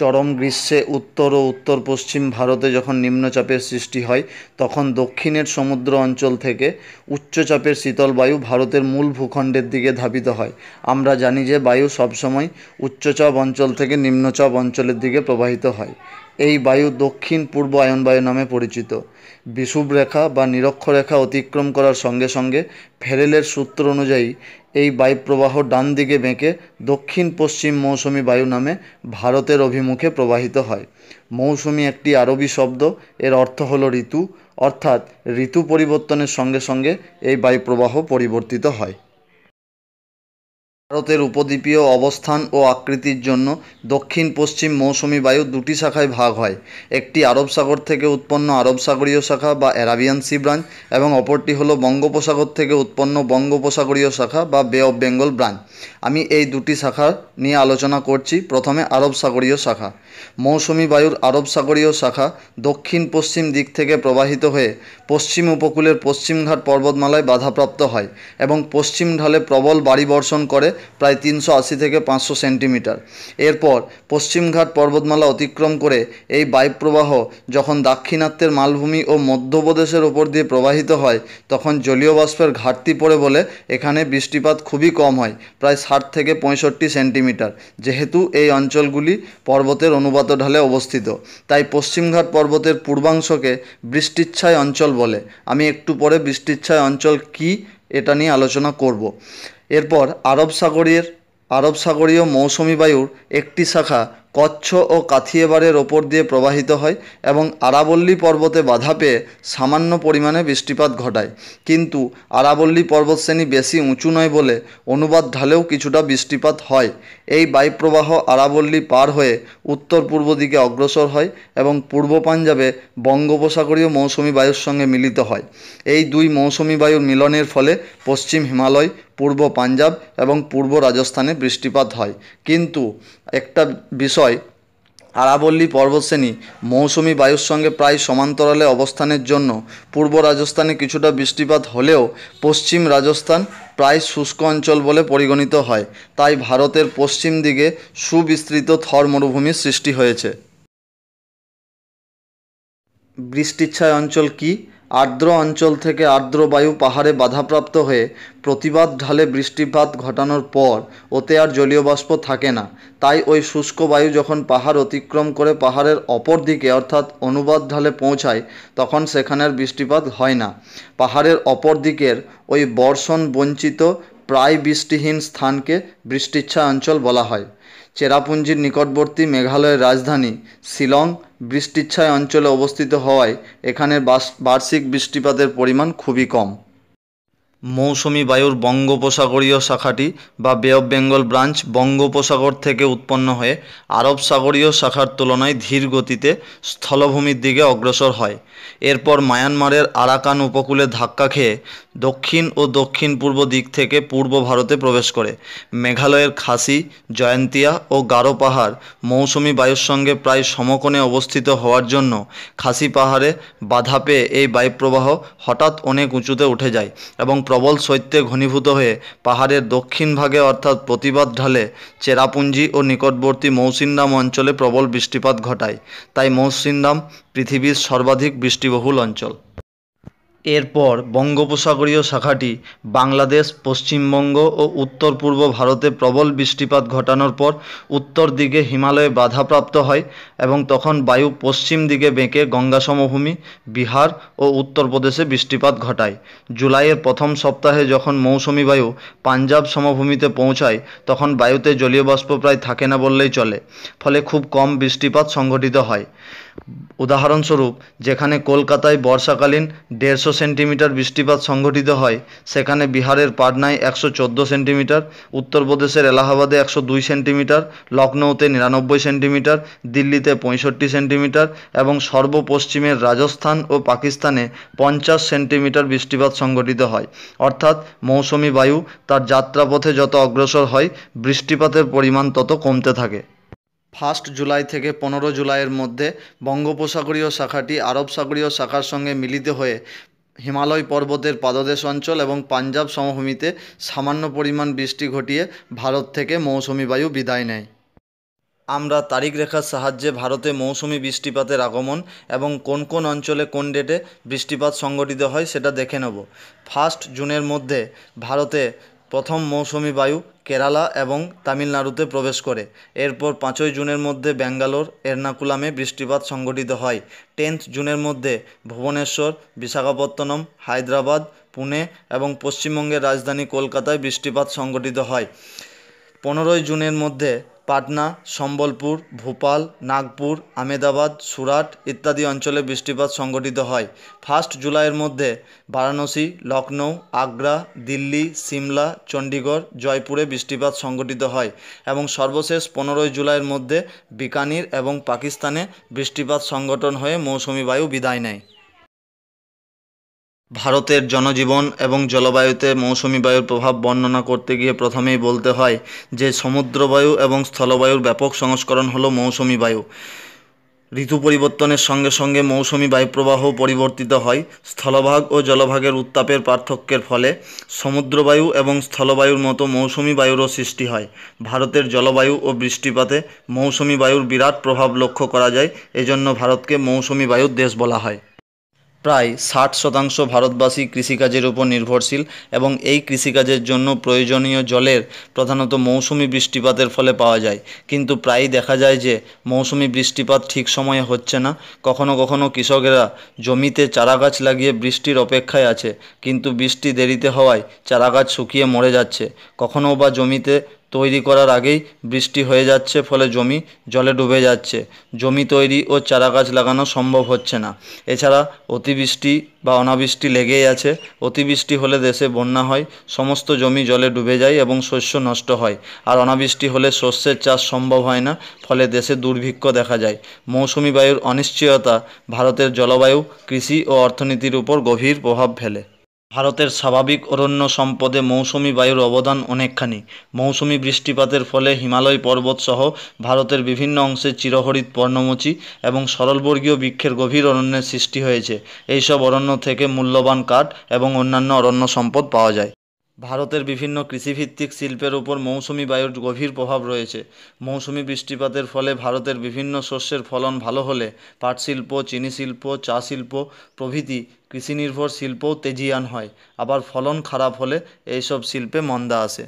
চরম গ্রীষ্মে উত্তর ও উত্তর পশ্চিম ভারতে যখন নিম্নচাপের সৃষ্টি হয় তখন দক্ষিণের সমুদ্র অঞ্চল থেকে উচ্চচাপের শীতল বায়ু ভারতের মূল ভূখণ্ডের দিকে ধাবিত হয় আমরা জানি যে বায়ু সবসময় উচ্চচাপ অঞ্চল থেকে নিম্নচাপ অঞ্চলের দিকে প্রবাহিত হয় এই বায়ু দক্ষিণ পূর্ব আয়ন বায়ু নামে পরিচিত বিষুব রেখা বা নিরক্ষরেখা অতিক্রম করার সঙ্গে সঙ্গে ফেরেলের সূত্র অনুযায়ী এই বায়ুপ্রবাহ ডান দিকে বেঁকে দক্ষিণ পশ্চিম মৌসুমি বায়ু নামে ভারতের অভিমুখে প্রবাহিত হয় মৌসুমি একটি আরবি শব্দ এর অর্থ হল ঋতু অর্থাৎ ঋতু পরিবর্তনের সঙ্গে সঙ্গে এই বায়ুপ্রবাহ পরিবর্তিত হয় ভারতের উপদ্বীপীয় অবস্থান ও আকৃতির জন্য দক্ষিণ পশ্চিম মৌসুমি বায়ু দুটি শাখায় ভাগ হয় একটি আরব সাগর থেকে উৎপন্ন আরব সাগরীয় শাখা বা অ্যারাবিয়ান সি ব্রাঞ্চ এবং অপরটি হলো বঙ্গোপসাগর থেকে উৎপন্ন বঙ্গোপসাগরীয় শাখা বা বে অফ বেঙ্গল ব্রাঞ্চ আমি এই দুটি শাখা নিয়ে আলোচনা করছি প্রথমে আরব সাগরীয় শাখা মৌসুমি বায়ুর আরব সাগরীয় শাখা দক্ষিণ পশ্চিম দিক থেকে প্রবাহিত হয়ে পশ্চিম উপকূলের পশ্চিমঘাট পর্বতমালায় বাধাপ্রাপ্ত হয় এবং পশ্চিম ঢালে প্রবল বাড়ি বর্ষণ করে প্রায় তিনশো আশি থেকে পাঁচশো সেন্টিমিটার এরপর পশ্চিমঘাট পর্বতমালা অতিক্রম করে এই বায়ুপ্রবাহ যখন দাক্ষিণাত্যের মালভূমি ও মধ্যপ্রদেশের ওপর দিয়ে প্রবাহিত হয় তখন জলীয় বাষ্পের ঘাটতি পড়ে বলে এখানে বৃষ্টিপাত খুবই কম হয় প্রায় ষাট থেকে পঁয়ষট্টি সেন্টিমিটার যেহেতু এই অঞ্চলগুলি পর্বতের অনুপাত ঢালে অবস্থিত তাই পশ্চিমঘাট পর্বতের পূর্বাংশকে বৃষ্টিচ্ছায় অঞ্চল বলে আমি একটু পরে বৃষ্টিচ্ছায় অঞ্চল কী এটা নিয়ে আলোচনা করব এরপর আরব সাগরের আরব সাগরীয় মৌসুমি বায়ুর একটি শাখা কচ্ছ ও কাথিয়েবারের ওপর দিয়ে প্রবাহিত হয় এবং আরাবল্লী পর্বতে বাধা পেয়ে সামান্য পরিমাণে বৃষ্টিপাত ঘটায় কিন্তু আরাবল্লী পর্বতশ্রেণী বেশি উঁচু নয় বলে অনুবাদ ঢালেও কিছুটা বৃষ্টিপাত হয় এই বায়ুপ্রবাহ আরাবল্লী পার হয়ে উত্তর পূর্ব দিকে অগ্রসর হয় এবং পূর্ব পাঞ্জাবে বঙ্গোপসাগরীয় মৌসুমি বায়ুর সঙ্গে মিলিত হয় এই দুই মৌসুমি বায়ুর মিলনের ফলে পশ্চিম হিমালয় পূর্ব পাঞ্জাব এবং পূর্ব রাজস্থানে বৃষ্টিপাত হয় কিন্তু একটা বিষয় আরাবল্লী পর্বতশ্রেণী মৌসুমি বায়ুর সঙ্গে প্রায় সমান্তরালে অবস্থানের জন্য পূর্ব রাজস্থানে কিছুটা বৃষ্টিপাত হলেও পশ্চিম রাজস্থান প্রায় শুষ্ক অঞ্চল বলে পরিগণিত হয় তাই ভারতের পশ্চিম দিকে সুবিস্তৃত থর মরুভূমির সৃষ্টি হয়েছে বৃষ্টিচ্ছায় অঞ্চল কী আর্দ্র অঞ্চল থেকে আর্দ্র বায়ু পাহাড়ে বাধাপ্রাপ্ত হয়ে প্রতিবাদ ঢালে বৃষ্টিপাত ঘটানোর পর ওতে আর জলীয় বাষ্প থাকে না তাই ওই শুষ্ক বায়ু যখন পাহাড় অতিক্রম করে পাহাড়ের অপর দিকে অর্থাৎ অনুবাদ ঢালে পৌঁছায় তখন সেখানের বৃষ্টিপাত হয় না পাহাড়ের অপর দিকের ওই বর্ষণ বঞ্চিত প্রায় বৃষ্টিহীন স্থানকে বৃষ্টিচ্ছা অঞ্চল বলা হয় চেরাপুঞ্জির নিকটবর্তী মেঘালয়ের রাজধানী শিলং বৃষ্টিচ্ছায় অঞ্চলে অবস্থিত হওয়ায় এখানে বার্ষিক বৃষ্টিপাতের পরিমাণ খুবই কম মৌসুমি বায়ুর বঙ্গোপসাগরীয় শাখাটি বা বে অব বেঙ্গল ব্রাঞ্চ বঙ্গোপসাগর থেকে উৎপন্ন হয়ে আরব সাগরীয় শাখার তুলনায় ধীর গতিতে স্থলভূমির দিকে অগ্রসর হয় এরপর মায়ানমারের আরাকান উপকূলে ধাক্কা খেয়ে দক্ষিণ ও দক্ষিণ পূর্ব দিক থেকে পূর্ব ভারতে প্রবেশ করে মেঘালয়ের খাসি জয়ন্তিয়া ও গারো পাহাড় মৌসুমি বায়ুর সঙ্গে প্রায় সমকোণে অবস্থিত হওয়ার জন্য খাসি পাহাড়ে বাধা পেয়ে এই বায়ুপ্রবাহ হঠাৎ অনেক উঁচুতে উঠে যায় এবং প্রবল শৈত্যে ঘনীভূত হয়ে পাহাড়ের দক্ষিণ ভাগে অর্থাৎ প্রতিবাদ ঢালে চেরাপুঞ্জি ও নিকটবর্তী মৌসিন্দাম অঞ্চলে প্রবল বৃষ্টিপাত ঘটায় তাই মৌসিন্দাম পৃথিবীর সর্বাধিক বৃষ্টিবহুল অঞ্চল এরপর বঙ্গোপসাগরীয় শাখাটি বাংলাদেশ পশ্চিমবঙ্গ ও উত্তর পূর্ব ভারতে প্রবল বৃষ্টিপাত ঘটানোর পর উত্তর দিকে হিমালয়ে বাধাপ্রাপ্ত হয় এবং তখন বায়ু পশ্চিম দিকে বেঁকে গঙ্গা সমভূমি বিহার ও উত্তরপ্রদেশে বৃষ্টিপাত ঘটায় জুলাইয়ের প্রথম সপ্তাহে যখন মৌসুমি বায়ু পাঞ্জাব সমভূমিতে পৌঁছায় তখন বায়ুতে জলীয় বাষ্প প্রায় থাকে না বললেই চলে ফলে খুব কম বৃষ্টিপাত সংঘটিত হয় উদাহরণস্বরূপ যেখানে কলকাতায় বর্ষাকালীন দেড়শো সেন্টিমিটার বৃষ্টিপাত সংঘটিত হয় সেখানে বিহারের পাটনায় একশো চোদ্দো সেন্টিমিটার উত্তরপ্রদেশের এলাহাবাদে একশো দুই সেন্টিমিটার লখনৌতে নিরানব্বই সেন্টিমিটার দিল্লিতে পঁয়ষট্টি সেন্টিমিটার এবং সর্বপশ্চিমের রাজস্থান ও পাকিস্তানে পঞ্চাশ সেন্টিমিটার বৃষ্টিপাত সংঘটিত হয় অর্থাৎ মৌসুমি বায়ু তার যাত্রাপথে যত অগ্রসর হয় বৃষ্টিপাতের পরিমাণ তত কমতে থাকে ফার্স্ট জুলাই থেকে পনেরো জুলাইয়ের মধ্যে বঙ্গোপসাগরীয় শাখাটি আরব সাগরীয় শাখার সঙ্গে মিলিত হয়ে হিমালয় পর্বতের পাদদেশ অঞ্চল এবং পাঞ্জাব সমভূমিতে সামান্য পরিমাণ বৃষ্টি ঘটিয়ে ভারত থেকে মৌসুমি বায়ু বিদায় নেয় আমরা তারিখ রেখার সাহায্যে ভারতে মৌসুমি বৃষ্টিপাতের আগমন এবং কোন কোন অঞ্চলে কোন ডেটে বৃষ্টিপাত সংগঠিত হয় সেটা দেখে নেব ফার্স্ট জুনের মধ্যে ভারতে প্রথম মৌসুমি বায়ু কেরালা এবং তামিলনাড়ুতে প্রবেশ করে এরপর পাঁচই জুনের মধ্যে ব্যাঙ্গালোর এর্নাকুলামে বৃষ্টিপাত সংঘটিত হয় টেন্থ জুনের মধ্যে ভুবনেশ্বর বিশাখাপত্তনম হায়দ্রাবাদ পুনে এবং পশ্চিমবঙ্গের রাজধানী কলকাতায় বৃষ্টিপাত সংঘটিত হয় পনেরোই জুনের মধ্যে পাটনা সম্বলপুর ভোপাল নাগপুর আমেদাবাদ সুরাট ইত্যাদি অঞ্চলে বৃষ্টিপাত সংঘটিত হয় ফার্স্ট জুলাইয়ের মধ্যে বারাণসী লখনৌ আগ্রা দিল্লি সিমলা চণ্ডীগড় জয়পুরে বৃষ্টিপাত সংঘটিত হয় এবং সর্বশেষ পনেরোই জুলাইয়ের মধ্যে বিকানির এবং পাকিস্তানে বৃষ্টিপাত সংগঠন হয়ে মৌসুমি বায়ু বিদায় নেয় ভারতের জনজীবন এবং জলবায়ুতে মৌসুমি বায়ুর প্রভাব বর্ণনা করতে গিয়ে প্রথমেই বলতে হয় যে সমুদ্রবায়ু এবং স্থলবায়ুর ব্যাপক সংস্করণ হলো মৌসুমি বায়ু ঋতু পরিবর্তনের সঙ্গে সঙ্গে মৌসুমি বায়ুপ্রবাহ পরিবর্তিত হয় স্থলভাগ ও জলভাগের উত্তাপের পার্থক্যের ফলে সমুদ্রবায়ু এবং স্থলবায়ুর মতো মৌসুমি বায়ুরও সৃষ্টি হয় ভারতের জলবায়ু ও বৃষ্টিপাতে মৌসুমি বায়ুর বিরাট প্রভাব লক্ষ্য করা যায় এজন্য ভারতকে মৌসুমি বায়ুর দেশ বলা হয় প্রায় ষাট শতাংশ ভারতবাসী কৃষিকাজের উপর নির্ভরশীল এবং এই কৃষিকাজের জন্য প্রয়োজনীয় জলের প্রধানত মৌসুমি বৃষ্টিপাতের ফলে পাওয়া যায় কিন্তু প্রায়ই দেখা যায় যে মৌসুমি বৃষ্টিপাত ঠিক সময়ে হচ্ছে না কখনো কখনো কৃষকেরা জমিতে চারাগাছ লাগিয়ে বৃষ্টির অপেক্ষায় আছে কিন্তু বৃষ্টি দেরিতে হওয়ায় চারাগাছ শুকিয়ে মরে যাচ্ছে কখনো বা জমিতে তৈরি করার আগেই বৃষ্টি হয়ে যাচ্ছে ফলে জমি জলে ডুবে যাচ্ছে জমি তৈরি ও চারাগাছ লাগানো সম্ভব হচ্ছে না এছাড়া অতিবৃষ্টি বা অনাবৃষ্টি লেগেই আছে অতিবৃষ্টি হলে দেশে বন্যা হয় সমস্ত জমি জলে ডুবে যায় এবং শস্য নষ্ট হয় আর অনাবৃষ্টি হলে শস্যের চাষ সম্ভব হয় না ফলে দেশে দুর্ভিক্ষ দেখা যায় মৌসুমি বায়ুর অনিশ্চয়তা ভারতের জলবায়ু কৃষি ও অর্থনীতির উপর গভীর প্রভাব ফেলে ভারতের স্বাভাবিক অরণ্য সম্পদে মৌসুমি বায়ুর অবদান অনেকখানি মৌসুমি বৃষ্টিপাতের ফলে হিমালয় পর্বতসহ ভারতের বিভিন্ন অংশে চিরহরিত পর্ণমোচী এবং সরলবর্গীয় বৃক্ষের গভীর অরণ্যের সৃষ্টি হয়েছে এইসব অরণ্য থেকে মূল্যবান কাঠ এবং অন্যান্য অরণ্য সম্পদ পাওয়া যায় ভারতের বিভিন্ন কৃষিভিত্তিক শিল্পের উপর মৌসুমি বায়ুর গভীর প্রভাব রয়েছে মৌসুমি বৃষ্টিপাতের ফলে ভারতের বিভিন্ন শস্যের ফলন ভালো হলে পাট শিল্প চিনি শিল্প চা শিল্প প্রভৃতি কৃষিনির্ভর শিল্পও তেজিয়ান হয় আবার ফলন খারাপ হলে এইসব শিল্পে মন্দা আসে